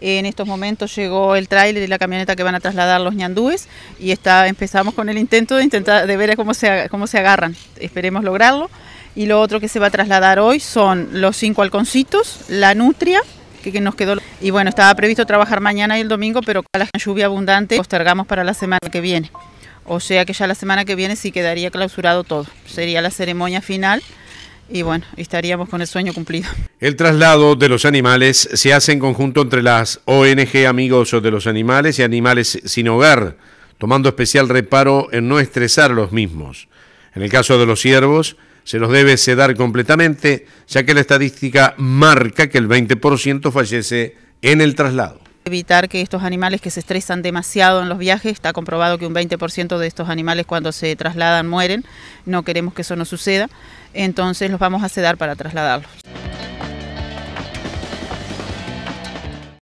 En estos momentos llegó el tráiler y la camioneta que van a trasladar los ñandúes y está, empezamos con el intento de intentar de ver cómo se, cómo se agarran. Esperemos lograrlo. Y lo otro que se va a trasladar hoy son los cinco halconcitos, la nutria, que, que nos quedó. Y bueno, estaba previsto trabajar mañana y el domingo, pero con la lluvia abundante postergamos para la semana que viene. O sea que ya la semana que viene sí quedaría clausurado todo. Sería la ceremonia final y bueno, estaríamos con el sueño cumplido. El traslado de los animales se hace en conjunto entre las ONG Amigos de los Animales y Animales Sin Hogar, tomando especial reparo en no estresar a los mismos. En el caso de los ciervos, se los debe sedar completamente, ya que la estadística marca que el 20% fallece en el traslado. Evitar que estos animales que se estresan demasiado en los viajes, está comprobado que un 20% de estos animales cuando se trasladan mueren, no queremos que eso no suceda, entonces los vamos a sedar para trasladarlos.